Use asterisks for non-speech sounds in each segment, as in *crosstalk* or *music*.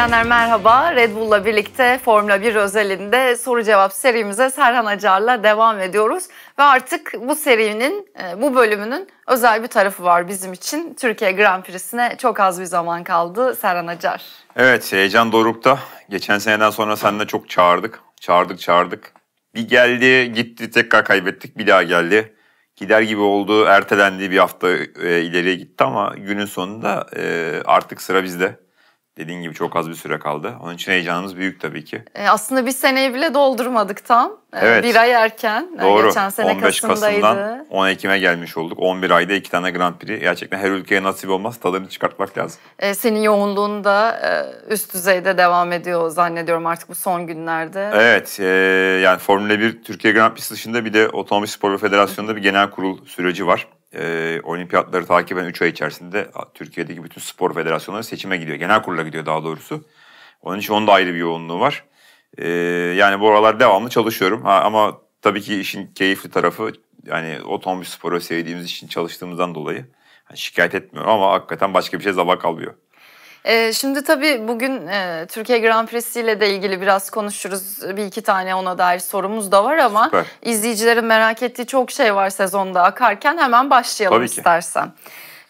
izleyenler merhaba. Red Bull'la birlikte Formula 1 özelinde soru cevap serimize Serhan Acar'la devam ediyoruz. Ve artık bu serinin, e, bu bölümünün özel bir tarafı var bizim için. Türkiye Grand Prix'sine çok az bir zaman kaldı Serhan Acar. Evet heyecan dorukta. Geçen seneden sonra seninle çok çağırdık. Çağırdık çağırdık. Bir geldi gitti tekrar kaybettik bir daha geldi. Gider gibi oldu ertelendi bir hafta e, ileriye gitti ama günün sonunda e, artık sıra bizde. Dediğin gibi çok az bir süre kaldı. Onun için heyecanımız büyük tabii ki. E, aslında bir seneyi bile doldurmadık tam. E, evet. Bir ay erken. Doğru. Geçen sene 15 Kasım'daydı. Kasım'dan 10 Ekim'e gelmiş olduk. 11 ayda iki tane Grand Prix. Gerçekten her ülkeye nasip olmaz. Tadını çıkartmak lazım. E, senin yoğunluğun da e, üst düzeyde devam ediyor zannediyorum artık bu son günlerde. Evet. E, yani Formula 1 Türkiye Grand Prix dışında bir de Otomobil Spor Federasyonu'nda bir genel kurul süreci var e, olimpiyatları eden 3 ay içerisinde Türkiye'deki bütün spor federasyonları seçime gidiyor. Genel kurula gidiyor daha doğrusu. Onun için onun da ayrı bir yoğunluğu var. E, yani bu aralar devamlı çalışıyorum. Ha, ama tabii ki işin keyifli tarafı yani otomobil sporu sevdiğimiz için çalıştığımızdan dolayı yani şikayet etmiyorum ama hakikaten başka bir şey sabah kalmıyor. E, şimdi tabii bugün e, Türkiye Grand Prix'si ile de ilgili biraz konuşuruz. Bir iki tane ona dair sorumuz da var ama Süper. izleyicilerin merak ettiği çok şey var sezonda akarken hemen başlayalım tabii ki. istersen.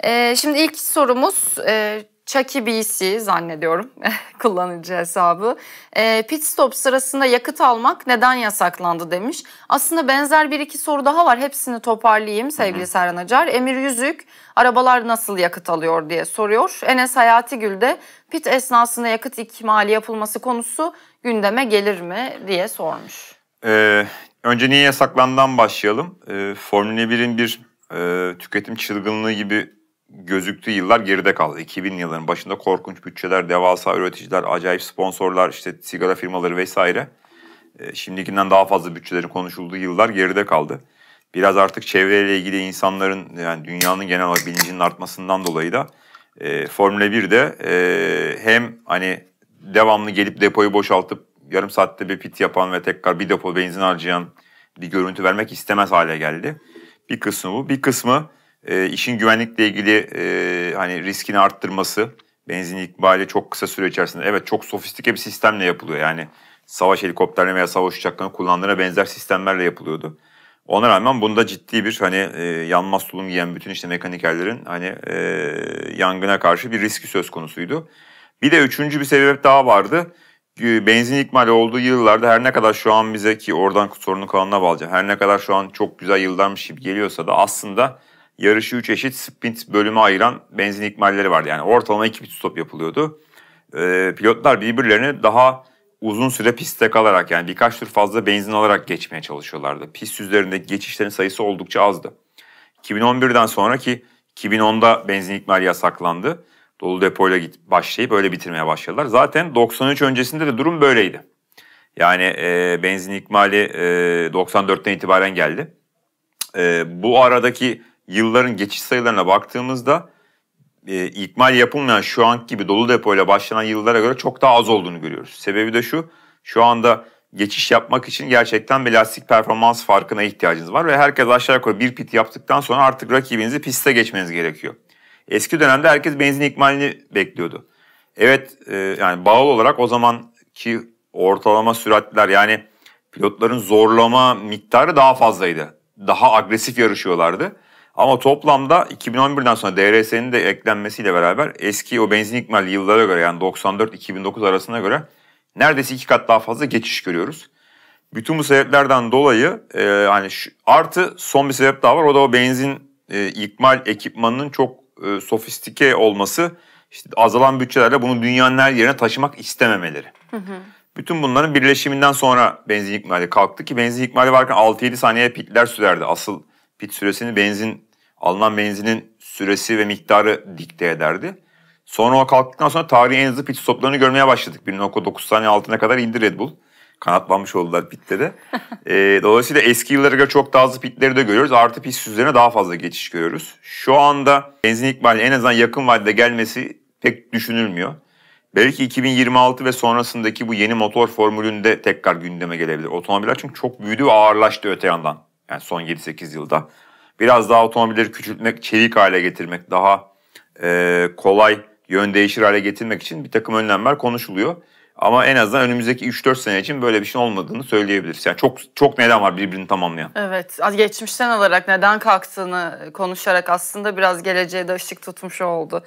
E, şimdi ilk sorumuz e, Chucky BC zannediyorum *laughs* kullanıcı hesabı. E, pit stop sırasında yakıt almak neden yasaklandı demiş. Aslında benzer bir iki soru daha var. Hepsini toparlayayım sevgili Serhan Acar. Emir Yüzük arabalar nasıl yakıt alıyor diye soruyor. Enes Hayati Gül de pit esnasında yakıt ikmali yapılması konusu gündeme gelir mi diye sormuş. Ee, önce niye yasaklandan başlayalım. Ee, Formula 1'in bir e, tüketim çılgınlığı gibi gözüktüğü yıllar geride kaldı. 2000 yılların başında korkunç bütçeler, devasa üreticiler, acayip sponsorlar, işte sigara firmaları vesaire. Ee, şimdikinden daha fazla bütçelerin konuşulduğu yıllar geride kaldı. Biraz artık çevreyle ilgili insanların yani dünyanın genel olarak bilincinin artmasından dolayı da e, Formula 1'de e, hem hani devamlı gelip depoyu boşaltıp yarım saatte bir pit yapan ve tekrar bir depo benzin harcayan bir görüntü vermek istemez hale geldi. Bir kısmı bu. Bir kısmı e, işin güvenlikle ilgili e, hani riskini arttırması benzin ikbali çok kısa süre içerisinde evet çok sofistike bir sistemle yapılıyor yani savaş helikopterleri veya savaş uçaklarını kullandığına benzer sistemlerle yapılıyordu. Ona rağmen bunda ciddi bir hani e, yanmaz tulum giyen bütün işte mekanikerlerin hani e, yangına karşı bir riski söz konusuydu. Bir de üçüncü bir sebep daha vardı. Benzin ikmali olduğu yıllarda her ne kadar şu an bize ki oradan sorunu kalanına bağlayacağım. Her ne kadar şu an çok güzel yıllarmış gibi geliyorsa da aslında yarışı 3 eşit sprint bölümü ayıran benzin ikmalleri vardı. Yani ortalama 2 pit stop yapılıyordu. E, pilotlar birbirlerini daha uzun süre pistte kalarak yani birkaç tur fazla benzin alarak geçmeye çalışıyorlardı. Pist üzerindeki geçişlerin sayısı oldukça azdı. 2011'den sonra ki 2010'da benzin ikmali yasaklandı. Dolu depoyla git, başlayıp öyle bitirmeye başladılar. Zaten 93 öncesinde de durum böyleydi. Yani e, benzin ikmali e, 94'ten itibaren geldi. E, bu aradaki yılların geçiş sayılarına baktığımızda e, ikmal yapılmayan şu anki gibi dolu depoyla başlanan yıllara göre çok daha az olduğunu görüyoruz. Sebebi de şu, şu anda geçiş yapmak için gerçekten bir lastik performans farkına ihtiyacınız var ve herkes aşağı yukarı bir pit yaptıktan sonra artık rakibinizi piste geçmeniz gerekiyor. Eski dönemde herkes benzin ikmalini bekliyordu. Evet e, yani bağlı olarak o zamanki ortalama süratler yani pilotların zorlama miktarı daha fazlaydı. Daha agresif yarışıyorlardı. Ama toplamda 2011'den sonra DRS'nin de eklenmesiyle beraber eski o benzin ikmali yıllara göre yani 94-2009 arasına göre neredeyse iki kat daha fazla geçiş görüyoruz. Bütün bu sebeplerden dolayı e, hani şu, artı son bir sebep daha var o da o benzin e, ikmal ekipmanının çok e, sofistike olması işte azalan bütçelerle bunu dünyanın her yerine taşımak istememeleri. Hı hı. Bütün bunların birleşiminden sonra benzin ikmali kalktı ki benzin ikmali varken 6-7 saniye pitler sürerdi. Asıl pit süresini benzin alınan benzinin süresi ve miktarı dikte ederdi. Sonra o kalktıktan sonra tarihin en zıt pit stoplarını görmeye başladık. 1.9 saniye altına kadar indi Red Bull. Kanatlanmış oldular pitte de. *laughs* e, dolayısıyla eski yıllara göre çok daha hızlı pitleri de görüyoruz. Artı pist üzerine daha fazla geçiş görüyoruz. Şu anda benzin ikmali en azından yakın vadede gelmesi pek düşünülmüyor. Belki 2026 ve sonrasındaki bu yeni motor formülünde tekrar gündeme gelebilir. Otomobiller çünkü çok büyüdü ve ağırlaştı öte yandan. Yani son 7-8 yılda biraz daha otomobilleri küçültmek, çevik hale getirmek, daha e, kolay yön değişir hale getirmek için bir takım önlemler konuşuluyor. Ama en azından önümüzdeki 3-4 sene için böyle bir şey olmadığını söyleyebiliriz. Yani çok çok neden var birbirini tamamlayan. Evet. Geçmişten alarak neden kalktığını konuşarak aslında biraz geleceğe de ışık tutmuş oldu.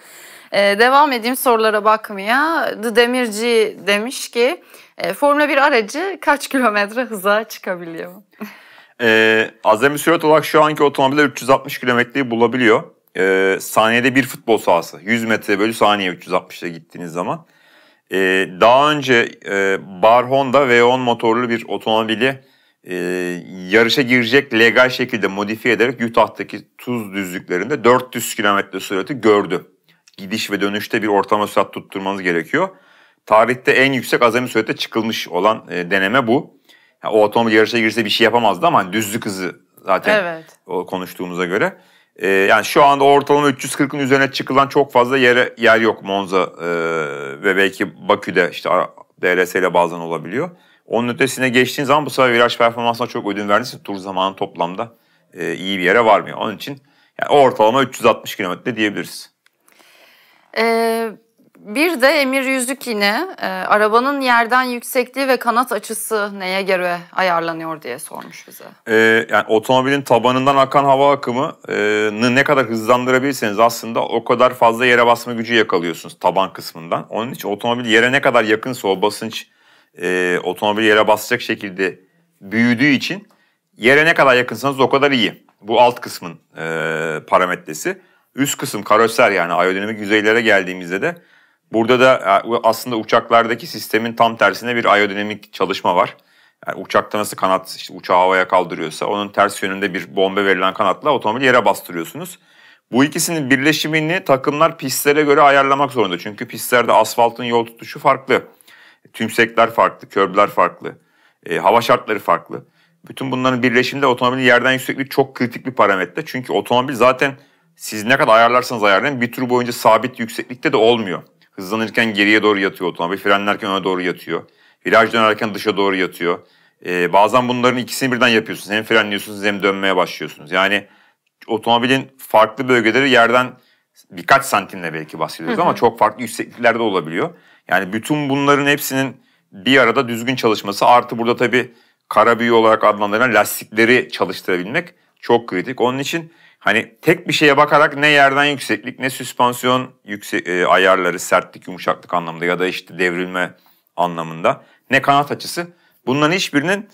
Ee, devam edeyim sorulara bakmaya. The Demirci demiş ki e, Formula 1 aracı kaç kilometre hıza çıkabiliyor? *laughs* e, ee, azami sürat olarak şu anki otomobiller 360 kilometreyi bulabiliyor. E, saniyede bir futbol sahası. 100 metre bölü saniye 360'da gittiğiniz zaman. E, daha önce e, Bar Honda V10 motorlu bir otomobili e, yarışa girecek legal şekilde modifiye ederek Utah'taki tuz düzlüklerinde 400 kilometre sürati gördü. Gidiş ve dönüşte bir ortalama sürat tutturmanız gerekiyor. Tarihte en yüksek azami sürate çıkılmış olan e, deneme bu yani o otomobil yarışa girse bir şey yapamazdı ama hani düzlük hızı zaten evet. o konuştuğumuza göre. E, yani şu anda ortalama 340'ın üzerine çıkılan çok fazla yere yer yok Monza e, ve belki Bakü'de işte DRS ile bazen olabiliyor. Onun ötesine geçtiğin zaman bu sefer viraj performansına çok ödün verdiysen tur zamanı toplamda e, iyi bir yere varmıyor. Onun için yani ortalama 360 kilometre diyebiliriz. Ee, bir de Emir Yüzük yine e, arabanın yerden yüksekliği ve kanat açısı neye göre ayarlanıyor diye sormuş bize. E, yani otomobilin tabanından akan hava akımını e, ne kadar hızlandırabilirseniz aslında o kadar fazla yere basma gücü yakalıyorsunuz taban kısmından. Onun için otomobil yere ne kadar yakınsa o basınç e, otomobil yere basacak şekilde büyüdüğü için yere ne kadar yakınsanız o kadar iyi. Bu alt kısmın e, parametresi. Üst kısım karoser yani aerodinamik yüzeylere geldiğimizde de Burada da e, aslında uçaklardaki sistemin tam tersine bir aerodinamik çalışma var. Yani uçakta nasıl kanat işte uçağı havaya kaldırıyorsa onun ters yönünde bir bombe verilen kanatla otomobil yere bastırıyorsunuz. Bu ikisinin birleşimini takımlar pistlere göre ayarlamak zorunda. Çünkü pistlerde asfaltın yol tutuşu farklı. Tümsekler farklı, körbler farklı, e, hava şartları farklı. Bütün bunların birleşiminde otomobilin yerden yüksekliği çok kritik bir parametre. Çünkü otomobil zaten siz ne kadar ayarlarsanız ayarlayın bir tur boyunca sabit yükseklikte de olmuyor. Hızlanırken geriye doğru yatıyor otomobil. Frenlerken öne doğru yatıyor. Viraj dönerken dışa doğru yatıyor. Ee, bazen bunların ikisini birden yapıyorsunuz. Hem frenliyorsunuz hem dönmeye başlıyorsunuz. Yani otomobilin farklı bölgeleri yerden birkaç santimle belki bahsediyoruz ama çok farklı yüksekliklerde olabiliyor. Yani bütün bunların hepsinin bir arada düzgün çalışması artı burada tabii kara büyü olarak adlandırılan lastikleri çalıştırabilmek çok kritik. Onun için Hani tek bir şeye bakarak ne yerden yükseklik ne süspansiyon yüksek, e, ayarları sertlik yumuşaklık anlamında ya da işte devrilme anlamında ne kanat açısı bunların hiçbirinin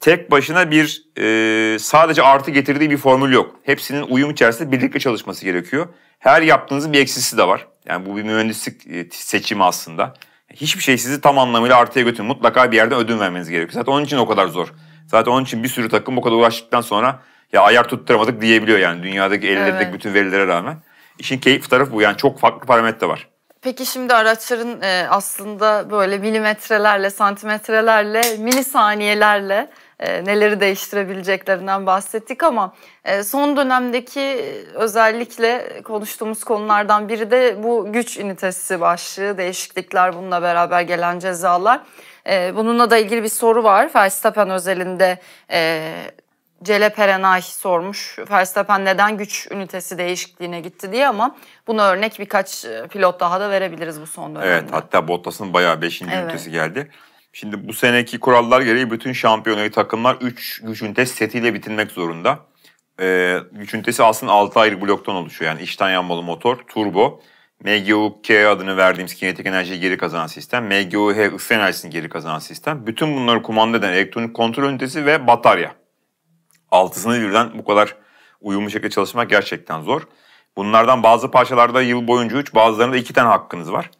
tek başına bir e, sadece artı getirdiği bir formül yok. Hepsinin uyum içerisinde birlikte çalışması gerekiyor. Her yaptığınızın bir eksisi de var. Yani bu bir mühendislik e, seçimi aslında. Hiçbir şey sizi tam anlamıyla artıya götürmüyor. Mutlaka bir yerden ödün vermeniz gerekiyor. Zaten onun için o kadar zor. Zaten onun için bir sürü takım bu kadar uğraştıktan sonra ya ayar tutturamadık diyebiliyor yani dünyadaki ellerindeki evet. bütün verilere rağmen. İşin keyif tarafı bu yani çok farklı parametre var. Peki şimdi araçların e, aslında böyle milimetrelerle, santimetrelerle, milisaniyelerle e, neleri değiştirebileceklerinden bahsettik ama e, son dönemdeki özellikle konuştuğumuz konulardan biri de bu güç ünitesi başlığı, değişiklikler bununla beraber gelen cezalar. Bununla da ilgili bir soru var. Verstappen özelinde Cele Perenay sormuş. Verstappen neden güç ünitesi değişikliğine gitti diye ama buna örnek birkaç e, pilot daha da verebiliriz bu son dönemde. Evet hatta Bottas'ın bayağı 5. Evet. ünitesi geldi. Şimdi bu seneki kurallar gereği bütün şampiyonayı takımlar 3 güç ünitesi setiyle bitirmek zorunda. Ee, güç ünitesi aslında 6 ayrı bloktan oluşuyor. Yani içten yanmalı motor, turbo, MGU-K adını verdiğimiz kinetik enerjiyi geri kazanan sistem, MGUH ısı enerjisini geri kazanan sistem. Bütün bunları kumanda eden elektronik kontrol ünitesi ve batarya altısını birden bu kadar uyumlu şekilde çalışmak gerçekten zor. Bunlardan bazı parçalarda yıl boyunca 3, bazılarında 2 tane hakkınız var.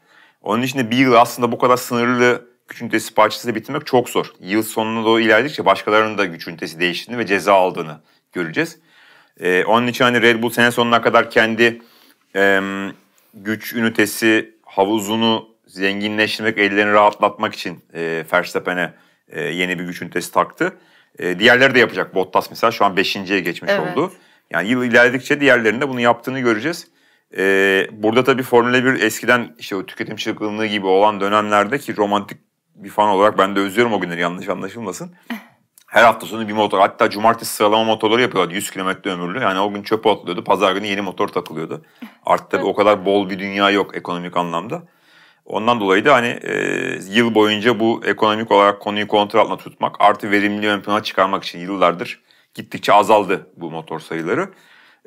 Onun için de bir yıl aslında bu kadar sınırlı güç ünitesi parçasıyla bitirmek çok zor. Yıl sonuna doğru ilerledikçe başkalarının da güç ünitesi değiştiğini ve ceza aldığını göreceğiz. Ee, onun için hani Red Bull sene sonuna kadar kendi e, güç ünitesi havuzunu zenginleştirmek, ellerini rahatlatmak için e, Verstappen'e e, yeni bir güç ünitesi taktı. E, diğerleri de yapacak. Bottas mesela şu an 5.ye geçmiş evet. oldu. Yani yıl ilerledikçe diğerlerinde bunu yaptığını göreceğiz. Ee, burada tabii Formula 1 eskiden işte o tüketim çılgınlığı gibi olan dönemlerde ki romantik bir fan olarak ben de özlüyorum o günleri yanlış anlaşılmasın. *laughs* Her hafta sonu bir motor hatta cumartesi sıralama motorları yapıyorlardı 100 kilometre ömürlü. Yani o gün çöpe atlıyordu pazar günü yeni motor takılıyordu. Artık tabii o kadar bol bir dünya yok ekonomik anlamda. Ondan dolayı da hani e, yıl boyunca bu ekonomik olarak konuyu kontrol altına tutmak artı verimli ön plana çıkarmak için yıllardır gittikçe azaldı bu motor sayıları.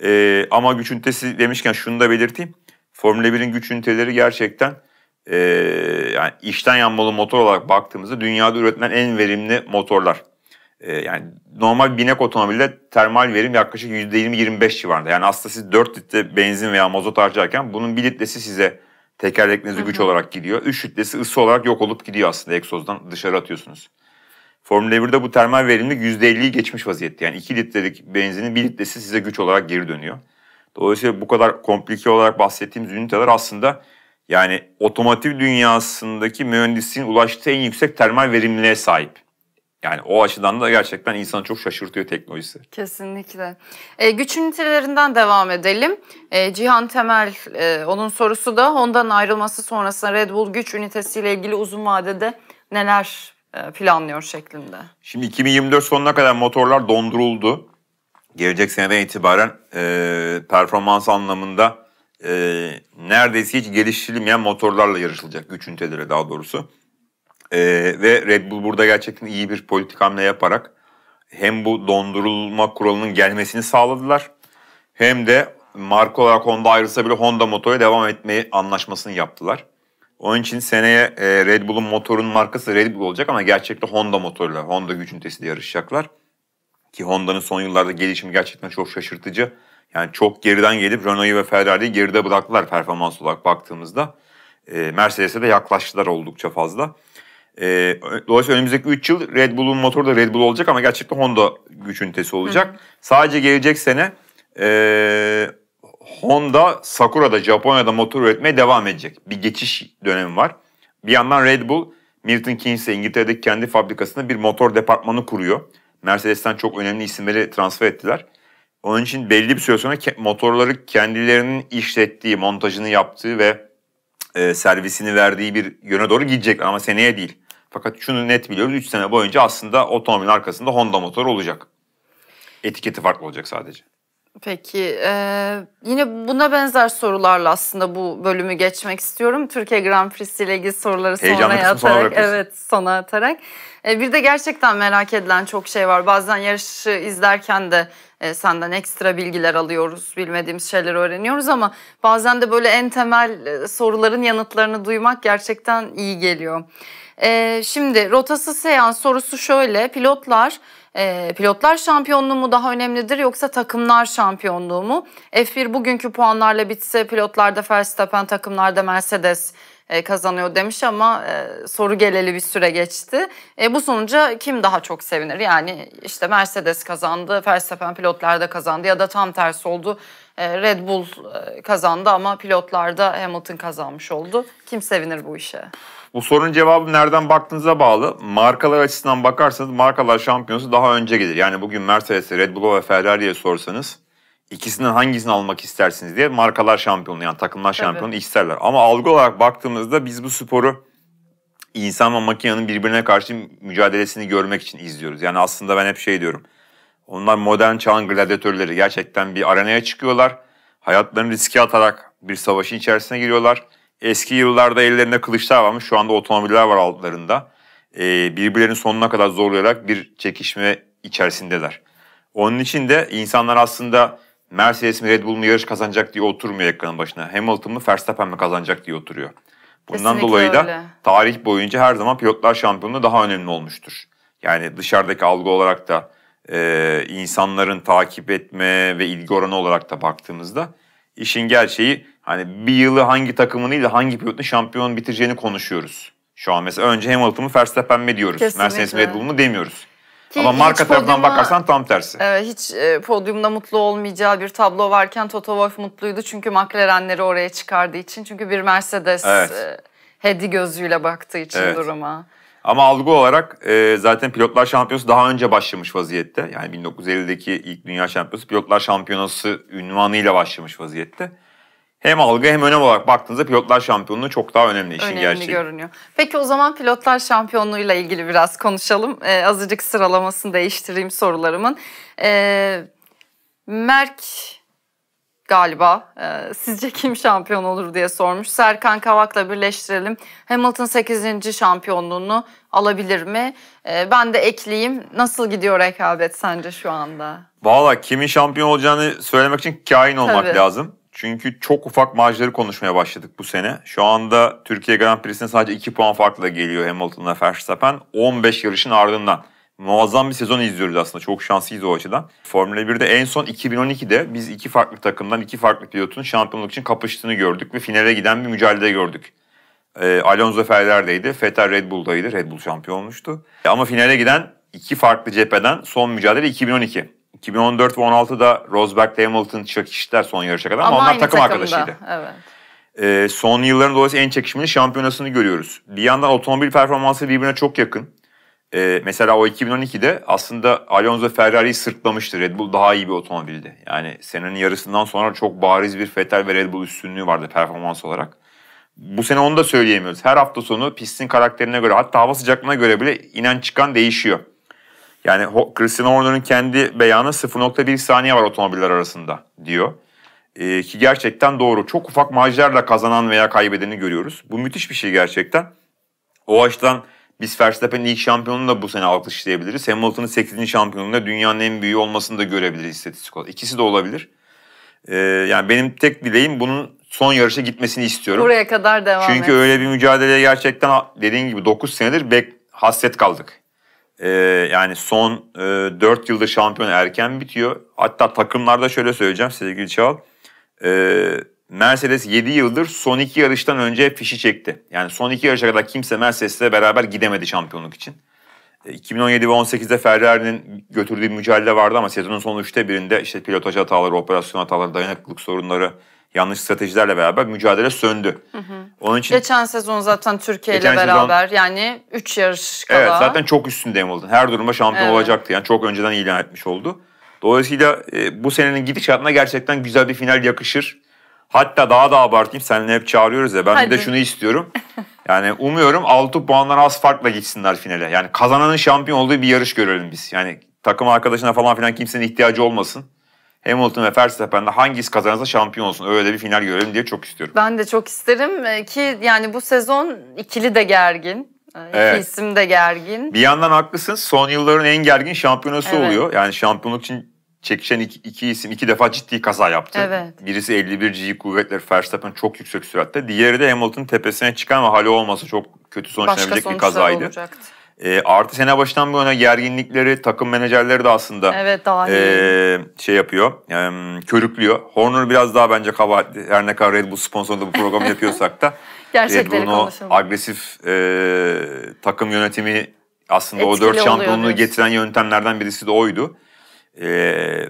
E, ama güç ünitesi demişken şunu da belirteyim. Formula 1'in güç üniteleri gerçekten e, yani içten yanmalı motor olarak baktığımızda dünyada üretilen en verimli motorlar. E, yani normal binek otomobilde termal verim yaklaşık %20-25 civarında. Yani aslında siz 4 litre benzin veya mazot harcarken bunun 1 litresi size Teker teknesi güç olarak gidiyor. Üç kütlesi ısı olarak yok olup gidiyor aslında egzozdan dışarı atıyorsunuz. Formula 1'de bu termal verimlilik %50'yi geçmiş vaziyette. Yani 2 litrelik benzinin 1 litresi size güç olarak geri dönüyor. Dolayısıyla bu kadar komplike olarak bahsettiğimiz üniteler aslında yani otomotiv dünyasındaki mühendisliğin ulaştığı en yüksek termal verimliliğe sahip. Yani o açıdan da gerçekten insanı çok şaşırtıyor teknolojisi. Kesinlikle. E, güçün nitelerinden devam edelim. E, Cihan Temel e, onun sorusu da Honda'nın ayrılması sonrasında Red Bull güç ünitesiyle ilgili uzun vadede neler e, planlıyor şeklinde. Şimdi 2024 sonuna kadar motorlar donduruldu. Gelecek seneden itibaren e, performans anlamında e, neredeyse hiç geliştirilmeyen motorlarla yarışılacak. Güç üniteleri daha doğrusu. E, ve Red Bull burada gerçekten iyi bir politik hamle yaparak hem bu dondurulma kuralının gelmesini sağladılar hem de marka olarak Honda ayrılsa bile Honda motoru devam etmeyi anlaşmasını yaptılar. Onun için seneye e, Red Bull'un motorun markası Red Bull olacak ama gerçekte Honda motoruyla, Honda güç ünitesiyle yarışacaklar. Ki Honda'nın son yıllarda gelişimi gerçekten çok şaşırtıcı. Yani çok geriden gelip Renault'yu ve Ferrari'yi geride bıraktılar performans olarak baktığımızda. E, Mercedes'e de yaklaştılar oldukça fazla. E, dolayısıyla önümüzdeki 3 yıl Red Bull'un motoru da Red Bull olacak ama gerçekten Honda güç ünitesi olacak. Hı. Sadece gelecek sene e, Honda Sakura'da Japonya'da motor üretmeye devam edecek. Bir geçiş dönemi var. Bir yandan Red Bull Milton Keynes'e İngiltere'deki kendi fabrikasında bir motor departmanı kuruyor. Mercedes'ten çok önemli isimleri transfer ettiler. Onun için belli bir süre sonra motorları kendilerinin işlettiği, montajını yaptığı ve e, servisini verdiği bir yöne doğru gidecekler ama seneye değil. Fakat şunu net biliyoruz 3 sene boyunca aslında otomobilin arkasında Honda motor olacak. Etiketi farklı olacak sadece. Peki e, yine buna benzer sorularla aslında bu bölümü geçmek istiyorum. Türkiye Grand Prix'si ile ilgili soruları sonraya atarak, evet sona atarak. E, bir de gerçekten merak edilen çok şey var. Bazen yarışı izlerken de e, senden ekstra bilgiler alıyoruz, bilmediğimiz şeyleri öğreniyoruz ama bazen de böyle en temel e, soruların yanıtlarını duymak gerçekten iyi geliyor. E, şimdi rotası seyan sorusu şöyle. Pilotlar e, pilotlar şampiyonluğu mu daha önemlidir yoksa takımlar şampiyonluğu mu? F1 bugünkü puanlarla bitse pilotlarda Verstappen takımlarda Mercedes e, kazanıyor demiş ama e, soru geleli bir süre geçti. E, bu sonuca kim daha çok sevinir? Yani işte Mercedes kazandı, Verstappen pilotlarda kazandı ya da tam tersi oldu. E, Red Bull e, kazandı ama pilotlarda Hamilton kazanmış oldu. Kim sevinir bu işe? Bu sorunun cevabı nereden baktığınıza bağlı. Markalar açısından bakarsanız markalar şampiyonu daha önce gelir. Yani bugün Mercedes, Red Bull ve Ferrari'ye sorsanız ikisinden hangisini almak istersiniz diye markalar şampiyonu yani takımlar Tabii. şampiyonu isterler. Ama algı olarak baktığımızda biz bu sporu insan ve makinenin birbirine karşı mücadelesini görmek için izliyoruz. Yani aslında ben hep şey diyorum. Onlar modern çağın gladiatörleri. Gerçekten bir arenaya çıkıyorlar. Hayatlarını riske atarak bir savaşın içerisine giriyorlar eski yıllarda ellerinde kılıçlar varmış. Şu anda otomobiller var altlarında. Ee, birbirlerini sonuna kadar zorlayarak bir çekişme içerisindeler. Onun için de insanlar aslında Mercedes mi Red Bull mu yarış kazanacak diye oturmuyor ekranın başına. Hamilton mı Verstappen mi kazanacak diye oturuyor. Bundan Kesinlikle dolayı da öyle. tarih boyunca her zaman pilotlar şampiyonluğu daha önemli olmuştur. Yani dışarıdaki algı olarak da e, insanların takip etme ve ilgi oranı olarak da baktığımızda işin gerçeği hani bir yılı hangi takımın değil de hangi pilotun şampiyon bitireceğini konuşuyoruz. Şu an mesela önce Hamilton mu Verstappen mi diyoruz. Kesinlikle. Mercedes mi Red Bull mu demiyoruz. Ki Ama marka podyuma, tarafından bakarsan tam tersi. Evet, hiç e, podyumda mutlu olmayacağı bir tablo varken Toto Wolff mutluydu. Çünkü McLaren'leri oraya çıkardığı için. Çünkü bir Mercedes evet. e, hedi gözüyle baktığı için evet. duruma. Ama algı olarak e, zaten Pilotlar Şampiyonası daha önce başlamış vaziyette. Yani 1950'deki ilk Dünya Şampiyonası Pilotlar Şampiyonası ünvanıyla başlamış vaziyette. Hem algı hem önem olarak baktığınızda Pilotlar Şampiyonluğu çok daha önemli işin önemli gerçeği. görünüyor. Peki o zaman Pilotlar Şampiyonluğu'yla ilgili biraz konuşalım. Ee, azıcık sıralamasını değiştireyim sorularımın. Ee, Merck galiba. E, sizce kim şampiyon olur diye sormuş. Serkan Kavak'la birleştirelim. Hamilton 8. şampiyonluğunu alabilir mi? E, ben de ekleyeyim. Nasıl gidiyor rekabet sence şu anda? Valla kimin şampiyon olacağını söylemek için kain olmak Tabii. lazım. Çünkü çok ufak marjları konuşmaya başladık bu sene. Şu anda Türkiye Grand Prix'sine sadece 2 puan farkla geliyor Hamilton'la Verstappen 15 yarışın ardından muazzam bir sezon izliyoruz aslında. Çok şanslıyız o açıdan. Formula 1'de en son 2012'de biz iki farklı takımdan iki farklı pilotun şampiyonluk için kapıştığını gördük ve finale giden bir mücadele gördük. E, Alonso Ferrari'deydi, Vettel Red Bull'daydı. Red Bull şampiyonmuştu. E, ee, ama finale giden iki farklı cepheden son mücadele 2012. 2014 ve 16'da Rosberg Hamilton çakıştılar son yarışa kadar ama, ama onlar takım takımda. arkadaşıydı. Evet. E, son yılların dolayısıyla en çekişmeli şampiyonasını görüyoruz. Bir yandan otomobil performansı birbirine çok yakın e, mesela o 2012'de aslında Alonso Ferrari'yi sırtlamıştı. Red Bull daha iyi bir otomobildi. Yani senenin yarısından sonra çok bariz bir Vettel ve Red Bull üstünlüğü vardı performans olarak. Bu sene onu da söyleyemiyoruz. Her hafta sonu pistin karakterine göre hatta hava sıcaklığına göre bile inen çıkan değişiyor. Yani Christian Horner'ın kendi beyanı 0.1 saniye var otomobiller arasında diyor. Ee, ki gerçekten doğru. Çok ufak marjlarla kazanan veya kaybedeni görüyoruz. Bu müthiş bir şey gerçekten. O açıdan biz Verstappen'in ilk şampiyonunu da bu sene alkışlayabiliriz. Hamilton'ın 8. şampiyonluğunda dünyanın en büyüğü olmasını da görebiliriz istatistik olarak. İkisi de olabilir. Ee, yani benim tek dileğim bunun son yarışa gitmesini istiyorum. Buraya kadar devam Çünkü et. öyle bir mücadeleye gerçekten dediğin gibi 9 senedir bek hasret kaldık. Ee, yani son e, 4 yılda şampiyon erken bitiyor. Hatta takımlarda şöyle söyleyeceğim sevgili Çağal. Eee Mercedes 7 yıldır son iki yarıştan önce fişi çekti. Yani son iki yarışa kadar kimse Mercedes'le beraber gidemedi şampiyonluk için. 2017 e, ve 18'de Ferrari'nin götürdüğü mücadele vardı ama sezonun son üçte birinde işte pilotaj hataları, operasyon hataları, dayanıklılık sorunları, yanlış stratejilerle beraber mücadele söndü. Hı hı. Onun için geçen sezon zaten Türkiye ile beraber sezon, yani 3 yarış kala. Evet, zaten çok üstünde Hamilton. Her durumda şampiyon evet. olacaktı. Yani çok önceden ilan etmiş oldu. Dolayısıyla e, bu senenin gidişatına gerçekten güzel bir final yakışır. Hatta daha da abartayım. Seninle hep çağırıyoruz ya. Ben Hadi. de şunu istiyorum. *laughs* Yani umuyorum 6 puandan az farkla gitsinler finale. Yani kazananın şampiyon olduğu bir yarış görelim biz. Yani takım arkadaşına falan filan kimsenin ihtiyacı olmasın. Hamilton ve Verstappen'de hangisi kazanırsa şampiyon olsun. Öyle bir final görelim diye çok istiyorum. Ben de çok isterim ee, ki yani bu sezon ikili de gergin. Ee, iki isim de gergin. Bir yandan haklısın. Son yılların en gergin şampiyonası evet. oluyor. Yani şampiyonluk için çekişen iki, iki isim iki defa ciddi kaza yaptı. Evet. Birisi 51 G kuvvetler Verstappen çok yüksek süratte. Diğeri de Hamilton tepesine çıkan ve hali olmasa çok kötü sonuçlanabilecek bir kazaydı. Olacaktı. E, artı sene baştan bu yana gerginlikleri takım menajerleri de aslında evet, e, şey yapıyor, e, körüklüyor. Horner biraz daha bence kabahatli. Her ne kadar Red Bull sponsorunda bu programı yapıyorsak da *laughs* Red Bull'un o agresif e, takım yönetimi aslında Etkili o dört şampiyonluğu getiren yöntemlerden birisi de oydu. Ee,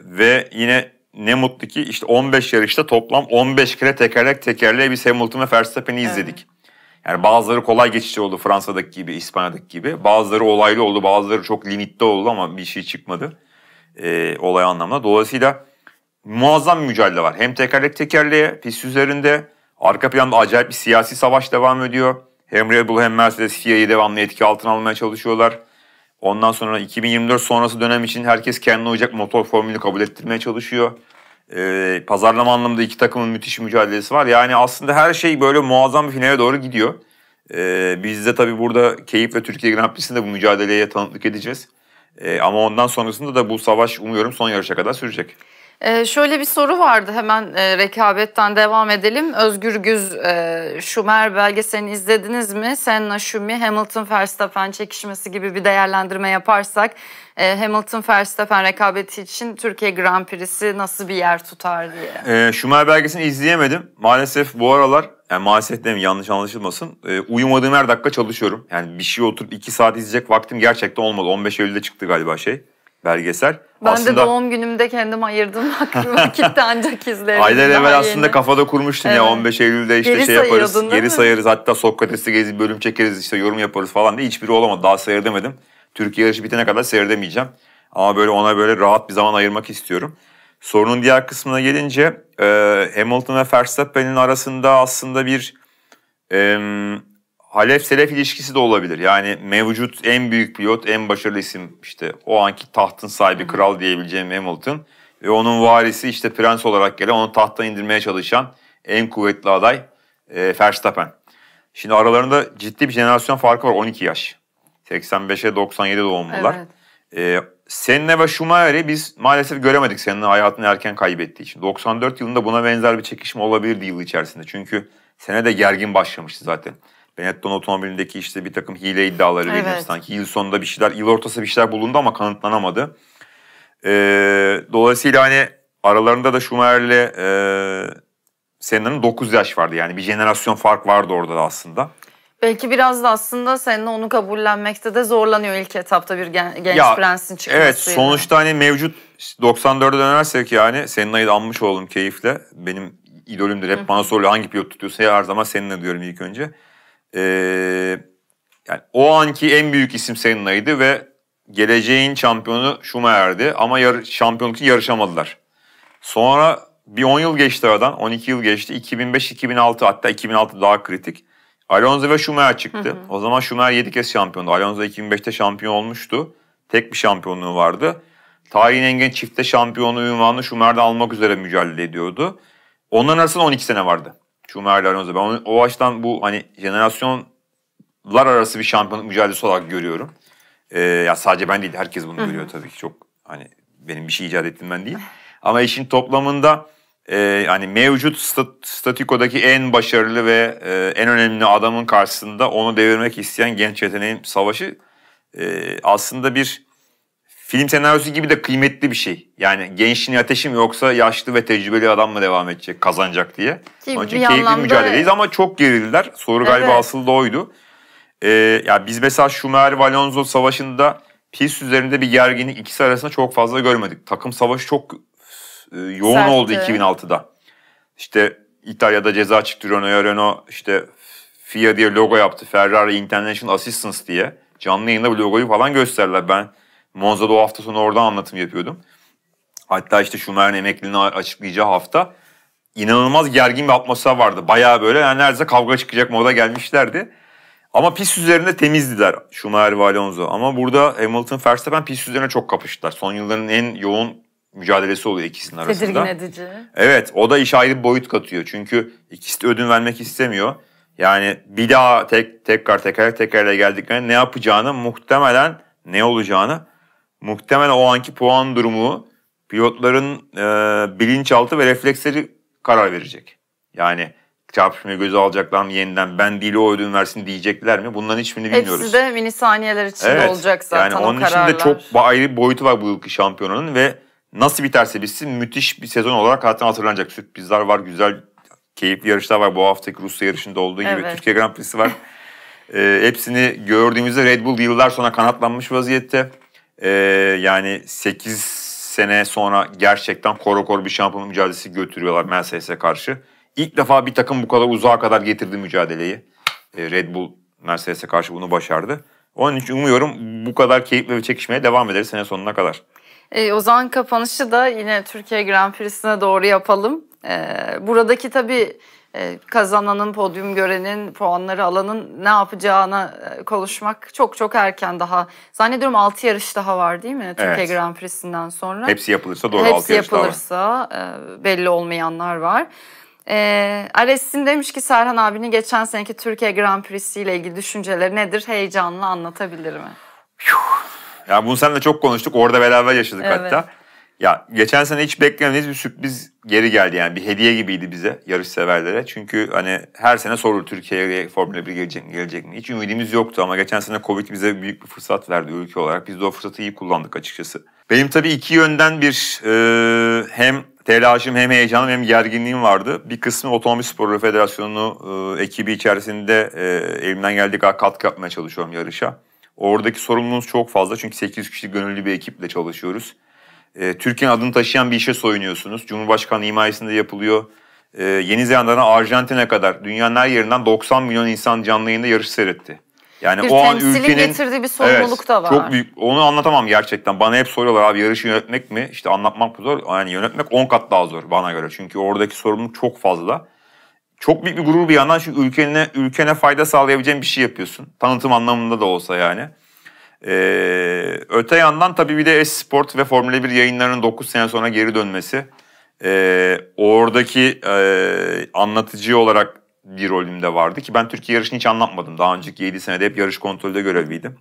ve yine ne mutlu ki işte 15 yarışta toplam 15 kere tekerlek tekerleğe bir Hamilton ve Verstappen'i izledik. Evet. Yani bazıları kolay geçici oldu Fransa'daki gibi, İspanya'daki gibi. Bazıları olaylı oldu, bazıları çok limitte oldu ama bir şey çıkmadı e, olay anlamında. Dolayısıyla muazzam bir mücadele var. Hem tekerlek tekerleğe, pist üzerinde. Arka planda acayip bir siyasi savaş devam ediyor. Hem Red Bull hem Mercedes FIA'yı devamlı etki altına almaya çalışıyorlar. Ondan sonra 2024 sonrası dönem için herkes kendine uyacak motor formülü kabul ettirmeye çalışıyor. Ee, pazarlama anlamında iki takımın müthiş mücadelesi var. Yani aslında her şey böyle muazzam bir finale doğru gidiyor. Ee, biz de tabii burada keyif ve Türkiye Grand Prix'sinde bu mücadeleye tanıklık edeceğiz. Ee, ama ondan sonrasında da bu savaş umuyorum son yarışa kadar sürecek. Ee, şöyle bir soru vardı hemen e, rekabetten devam edelim. Özgür Güz e, Şumer belgeselini izlediniz mi? Senna Şumi Hamilton Verstappen çekişmesi gibi bir değerlendirme yaparsak e, Hamilton Verstappen rekabeti için Türkiye Grand Prix'si nasıl bir yer tutar diye. E, Şumer belgesini izleyemedim. Maalesef bu aralar yani maalesef demeyeyim yanlış anlaşılmasın. E, uyumadığım her dakika çalışıyorum. Yani bir şey oturup iki saat izleyecek vaktim gerçekten olmadı. 15 Eylül'de çıktı galiba şey belgesel. Ben aslında, de doğum günümde kendim ayırdım vakitte *laughs* ancak izledim. Aylar evvel yeni. aslında kafada kurmuştum evet. ya 15 Eylül'de işte geri şey yaparız, geri sayarız. Hatta Sokrates'i gezi bölüm çekeriz, işte yorum yaparız falan diye hiçbiri olamadı. Daha seyredemedim. Türkiye yarışı bitene kadar seyredemeyeceğim. Ama böyle ona böyle rahat bir zaman ayırmak istiyorum. Sorunun diğer kısmına gelince e, Hamilton ve Verstappen'in arasında aslında bir e, Halef Selef ilişkisi de olabilir. Yani mevcut en büyük pilot, en başarılı isim işte o anki tahtın sahibi Hı. kral diyebileceğim Hamilton ve onun varisi işte prens olarak gelen onu tahttan indirmeye çalışan en kuvvetli aday e, Verstappen. Şimdi aralarında ciddi bir jenerasyon farkı var 12 yaş. 85'e 97 doğumlular. Evet. E, Senna ve Schumacher'i biz maalesef göremedik Senna hayatını erken kaybettiği için. 94 yılında buna benzer bir çekişme olabilirdi yıl içerisinde. Çünkü sene de gergin başlamıştı zaten. Benetton otomobilindeki işte bir takım hile iddiaları evet. verilir sanki. Yıl sonunda bir şeyler, yıl ortası bir şeyler bulundu ama kanıtlanamadı. E, dolayısıyla hani aralarında da Schumacher'le e, Senna'nın 9 yaş vardı. Yani bir jenerasyon fark vardı orada da aslında. Belki biraz da aslında Senna onu kabullenmekte de zorlanıyor ilk etapta bir genç ya, prensin çıkması. Evet sonuçta yani. hani mevcut 94'e dönersek yani Senna'yı da almış oldum keyifle. Benim idolümdür hep Hı. bana soruyor hangi pilot tutuyorsa her zaman Senna diyorum ilk önce. Ee, yani o anki en büyük isim Senna'ydı ve geleceğin şampiyonu Schumacher'di ama yar- şampiyonlukta yarışamadılar. Sonra bir 10 yıl geçti aradan, 12 yıl geçti. 2005-2006 hatta 2006 daha kritik. Alonso ve Schumacher çıktı. Hı hı. O zaman Schumacher 7 kez şampiyondu. Alonso 2005'te şampiyon olmuştu. Tek bir şampiyonluğu vardı. Tarihin en genç çifte şampiyonu ünvanını Schumacher'da almak üzere mücadele ediyordu. Onların arasında 12 sene vardı. Schumacher'le Alonso. Ben onu, o açıdan bu hani jenerasyonlar arası bir şampiyonluk mücadelesi olarak görüyorum. Ee, ya sadece ben değil herkes bunu görüyor tabii ki. Çok hani benim bir şey icat ettim ben değil. Ama işin toplamında e, hani mevcut stat, statikodaki en başarılı ve e, en önemli adamın karşısında onu devirmek isteyen genç yeteneğin savaşı e, aslında bir film senaryosu gibi de kıymetli bir şey. Yani gençliğin ateşim yoksa yaşlı ve tecrübeli adam mı devam edecek, kazanacak diye. Ki, Onun için keyifli anlamda... mücadeleyiz ama çok gerildiler. Soru evet. galiba asıl da oydu. Ee, ya biz mesela şumer valonzo savaşında pist üzerinde bir gerginlik ikisi arasında çok fazla görmedik. Takım savaşı çok e, yoğun Sertti. oldu 2006'da. İşte İtalya'da ceza çıktı Renault'a. Renault işte FIA diye logo yaptı. Ferrari International Assistance diye. Canlı yayında bu logoyu falan gösterdiler. Ben Monza'da o hafta sonu orada anlatım yapıyordum. Hatta işte Schumer'in emekliliğini açıklayacağı hafta inanılmaz gergin bir atmosfer vardı. Baya böyle yani neredeyse kavga çıkacak moda gelmişlerdi. Ama pist üzerinde temizdiler Schumacher ve Alonso. Ama burada Hamilton, Verstappen pist üzerine çok kapıştılar. Son yılların en yoğun mücadelesi oluyor ikisinin arasında. Tedirgin edici. Evet o da iş ayrı bir boyut katıyor. Çünkü ikisi de ödün vermek istemiyor. Yani bir daha tek tekrar teker tekerle geldiklerinde ne yapacağını muhtemelen ne olacağını muhtemelen o anki puan durumu pilotların e, bilinçaltı ve refleksleri karar verecek. Yani çarpışmayı göze alacaklar mı yeniden ben dili o ödün versin diyecekler mi? Bunların hiçbirini bilmiyoruz. Hepsi de mini saniyeler içinde evet, olacak zaten yani onun o kararlar. Onun çok ayrı bir boyutu var bu yılki şampiyonanın ve nasıl biterse bitsin müthiş bir sezon olarak zaten hatırlanacak. Sürprizler var, güzel keyifli yarışlar var. Bu haftaki Rusya yarışında olduğu gibi evet. Türkiye Grand Prix'si var. *laughs* e, hepsini gördüğümüzde Red Bull yıllar sonra kanatlanmış vaziyette e, yani 8 sene sonra gerçekten koro kor bir şampiyon mücadelesi götürüyorlar Mercedes'e karşı. İlk defa bir takım bu kadar uzağa kadar getirdi mücadeleyi. E, Red Bull Mercedes'e karşı bunu başardı. Onun için umuyorum bu kadar keyifli ve çekişmeye devam ederiz sene sonuna kadar. E, o zaman kapanışı da yine Türkiye Grand Prix'sine doğru yapalım. E, buradaki tabii e, kazananın, podyum görenin, puanları alanın ne yapacağına e, konuşmak çok çok erken daha. Zannediyorum 6 yarış daha var değil mi? Evet. Türkiye Grand Prix'sinden sonra. Hepsi yapılırsa doğru Hepsi 6 yarış yapılırsa e, belli olmayanlar var. Ee, Ares'in demiş ki Serhan abinin geçen seneki Türkiye Grand Prix'si ile ilgili düşünceleri nedir? Heyecanla anlatabilir mi? Ya bunu seninle çok konuştuk. Orada beraber yaşadık evet. hatta. Ya geçen sene hiç beklemediğimiz bir sürpriz geri geldi yani bir hediye gibiydi bize yarış severlere. Çünkü hani her sene sorulur Türkiye'ye Formula 1 gelecek mi gelecek mi? Hiç ümidimiz yoktu ama geçen sene Covid bize büyük bir fırsat verdi ülke olarak. Biz de o fırsatı iyi kullandık açıkçası. Benim tabii iki yönden bir e, hem telaşım hem heyecanım hem gerginliğim vardı. Bir kısmı Otomobil Sporları Federasyonu e, ekibi içerisinde e, elimden geldiği kadar katkı yapmaya çalışıyorum yarışa. Oradaki sorumluluğumuz çok fazla çünkü 800 kişi gönüllü bir ekiple çalışıyoruz. E, Türkiye'nin adını taşıyan bir işe soyunuyorsunuz. Cumhurbaşkanı himayesinde yapılıyor. E, Yeni Zelanda'dan Arjantin'e kadar dünyanın her yerinden 90 milyon insan canlı yayında yarış seyretti. Yani bir o an ülkenin getirdiği bir sorumluluk evet, da var. Çok büyük. Onu anlatamam gerçekten. Bana hep soruyorlar abi yarışı yönetmek mi? İşte anlatmak zor? Yani yönetmek 10 kat daha zor bana göre. Çünkü oradaki sorumluluk çok fazla. Çok büyük bir gurur bir yandan çünkü ülkene ülkene fayda sağlayabileceğin bir şey yapıyorsun. Tanıtım anlamında da olsa yani. Ee, öte yandan tabii bir de Esport ve Formula 1 yayınlarının 9 sene sonra geri dönmesi. Ee, oradaki e, anlatıcı olarak bir rolüm de vardı ki ben Türkiye yarışını hiç anlatmadım. Daha önceki 7 senede hep yarış kontrolde görevliydim.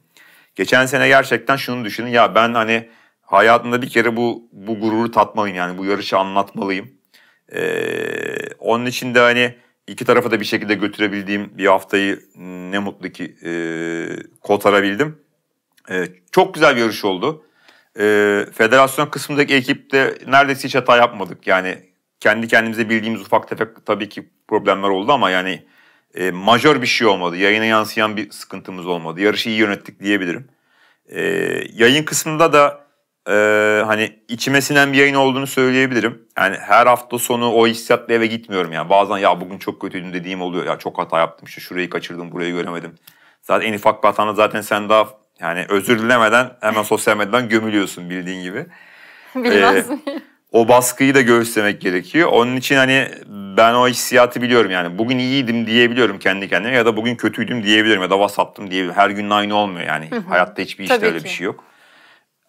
Geçen sene gerçekten şunu düşünün ya ben hani hayatımda bir kere bu bu gururu tatmalıyım yani bu yarışı anlatmalıyım. Ee, onun için de hani iki tarafa da bir şekilde götürebildiğim bir haftayı ne mutlu ki e, kotarabildim. E, çok güzel bir yarış oldu. E, federasyon kısmındaki ekipte neredeyse hiç hata yapmadık. Yani kendi kendimize bildiğimiz ufak tefek tabii ki problemler oldu ama yani e, majör bir şey olmadı. Yayına yansıyan bir sıkıntımız olmadı. Yarışı iyi yönettik diyebilirim. E, yayın kısmında da e, hani içime sinen bir yayın olduğunu söyleyebilirim. Yani her hafta sonu o hissiyatla eve gitmiyorum yani. Bazen ya bugün çok kötüydüm dediğim oluyor. Ya çok hata yaptım işte şurayı kaçırdım burayı göremedim. Zaten en ufak bir hatanda zaten sen daha yani özür dilemeden hemen sosyal medyadan gömülüyorsun bildiğin gibi. *laughs* Bilmez ee, O baskıyı da göğüslemek gerekiyor. Onun için hani ben o hissiyatı biliyorum yani. Bugün iyiydim diyebiliyorum kendi kendime ya da bugün kötüydüm diyebiliyorum ya da vasattım diyebiliyorum. Her gün aynı olmuyor yani. Hı hı. Hayatta hiçbir işte Tabii öyle ki. bir şey yok.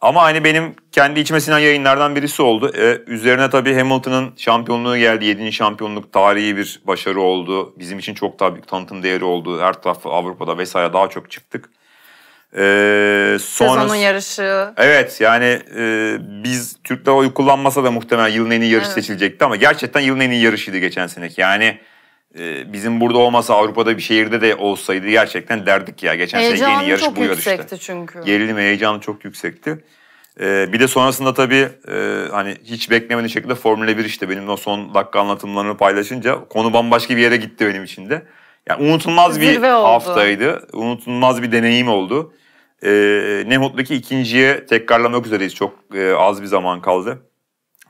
Ama hani benim kendi içime sinen yayınlardan birisi oldu. Ee, üzerine tabii Hamilton'ın şampiyonluğu geldi. 7. şampiyonluk tarihi bir başarı oldu. Bizim için çok daha büyük tanıtım değeri oldu. Her tarafı Avrupa'da vesaire daha çok çıktık. Ee, sonra... Sezonun yarışı. Evet yani e, biz Türkler oy kullanmasa da muhtemelen yılın en iyi yarışı evet. seçilecekti ama gerçekten yılın en iyi yarışıydı geçen seneki. Yani e, bizim burada olmasa Avrupa'da bir şehirde de olsaydı gerçekten derdik ya geçen seneki en iyi yarış bu yarıştı. Heyecanı çok yüksekti çünkü. Gerilim heyecanı çok yüksekti. Ee, bir de sonrasında tabii e, hani hiç beklemediğim şekilde Formula 1 işte benim o son dakika anlatımlarını paylaşınca konu bambaşka bir yere gitti benim için de. Yani unutulmaz bir Zirve haftaydı. Unutulmaz bir deneyim oldu. E, ne mutlu ki ikinciye tekrarlamak üzereyiz. Çok e, az bir zaman kaldı.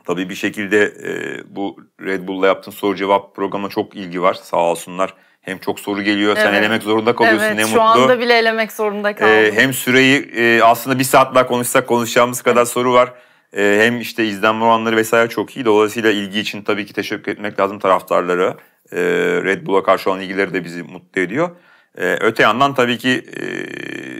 Tabii bir şekilde e, bu Red Bull'la yaptığın soru cevap programına çok ilgi var. Sağ olsunlar. Hem çok soru geliyor, evet. sen elemek zorunda kalıyorsun evet, ne mutlu. Evet, şu anda bile elemek zorunda ee, kaldım. Ee, hem süreyi e, aslında bir saat daha konuşsak konuşacağımız kadar evet. soru var. E, hem işte izlenme oranları vesaire çok iyi. Dolayısıyla ilgi için tabii ki teşekkür etmek lazım taraftarlara. E, Red Bull'a karşı olan ilgileri de bizi mutlu ediyor. E, öte yandan tabii ki e,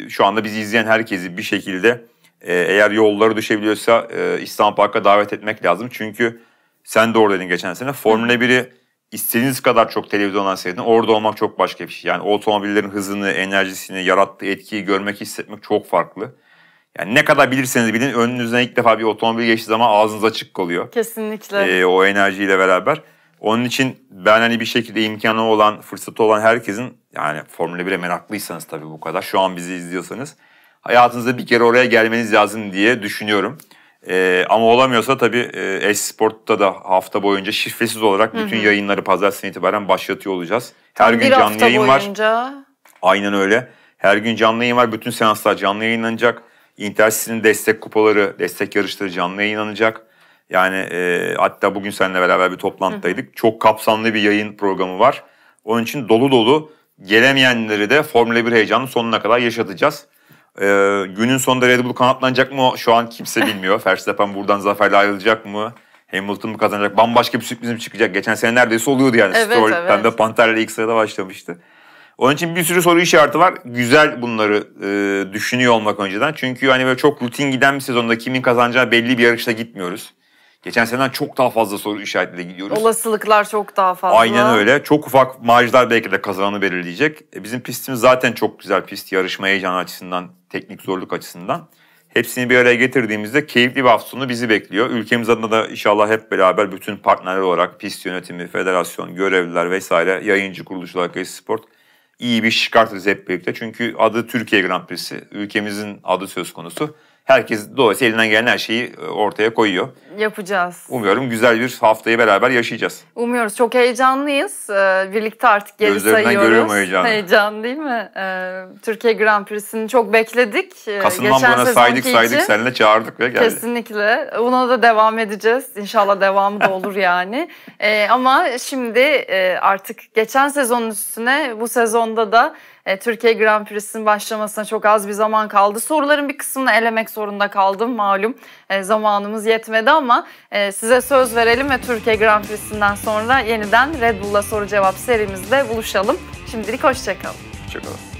şu anda bizi izleyen herkesi bir şekilde e, eğer yolları düşebiliyorsa e, İstanbul Park'a davet etmek lazım. Çünkü sen de oradaydın geçen sene. Formula 1'i istediğiniz kadar çok televizyondan seyredin. Orada olmak çok başka bir şey. Yani otomobillerin hızını, enerjisini, yarattığı etkiyi görmek, hissetmek çok farklı. Yani ne kadar bilirseniz bilin önünüzden ilk defa bir otomobil geçtiği zaman ağzınız açık kalıyor. Kesinlikle. Ee, o enerjiyle beraber. Onun için ben hani bir şekilde imkanı olan, fırsatı olan herkesin yani Formula 1'e meraklıysanız tabii bu kadar. Şu an bizi izliyorsanız hayatınızda bir kere oraya gelmeniz lazım diye düşünüyorum. Ee, ama olamıyorsa tabii e, Esport'ta da hafta boyunca şifresiz olarak bütün hı hı. yayınları pazartesinden itibaren başlatıyor olacağız. Her tabii gün canlı yayın boyunca. var. Aynen öyle. Her gün canlı yayın var. Bütün seanslar canlı yayınlanacak. İntersitinin destek kupaları, destek yarışları canlı yayınlanacak. Yani e, hatta bugün seninle beraber bir toplantıdaydık. Çok kapsamlı bir yayın programı var. Onun için dolu dolu gelemeyenleri de Formula 1 heyecanı sonuna kadar yaşatacağız. Ee, günün sonunda Red Bull kanatlanacak mı şu an kimse bilmiyor. *laughs* Verstappen buradan zaferle ayrılacak mı? Hamilton mı kazanacak? Bambaşka bir sürprizim çıkacak? Geçen sene neredeyse oluyordu yani. Evet, Stroll, evet. Hem de Panter'le ilk sırada başlamıştı. Onun için bir sürü soru işareti var. Güzel bunları e, düşünüyor olmak önceden. Çünkü hani böyle çok rutin giden bir sezonda kimin kazanacağı belli bir yarışta gitmiyoruz. Geçen seneden çok daha fazla soru işaretle gidiyoruz. Olasılıklar çok daha fazla. Aynen öyle. Çok ufak marjlar belki de kazananı belirleyecek. E bizim pistimiz zaten çok güzel pist. Yarışma heyecanı açısından, teknik zorluk açısından. Hepsini bir araya getirdiğimizde keyifli bir hafta sonu bizi bekliyor. Ülkemiz adına da inşallah hep beraber bütün partnerler olarak pist yönetimi, federasyon, görevliler vesaire, yayıncı kuruluşlar, Kayısı Sport iyi bir çıkartırız hep birlikte. Çünkü adı Türkiye Grand Prix'si. Ülkemizin adı söz konusu herkes dolayısıyla elinden gelen her şeyi e, ortaya koyuyor. Yapacağız. Umuyorum güzel bir haftayı beraber yaşayacağız. Umuyoruz. Çok heyecanlıyız. Ee, birlikte artık geri Gözlerinden sayıyoruz. görüyorum heyecanı. Heyecan değil mi? Ee, Türkiye Grand Prix'sini çok bekledik. Ee, Kasım'dan Geçen buna saydık için. saydık seninle çağırdık ve geldi. Kesinlikle. Buna da devam edeceğiz. İnşallah devamı da olur yani. ama şimdi e, artık geçen sezonun üstüne bu sezonda da e, Türkiye Grand Prix'sinin başlamasına çok az bir zaman kaldı. Soruların bir kısmını elemek zorunda kaldım malum. E, zamanımız yetmedi ama e, size söz verelim ve Türkiye Grand Prix'sinden sonra yeniden Red Bull'la soru cevap serimizde buluşalım. Şimdilik hoşçakalın. Hoşçakalın.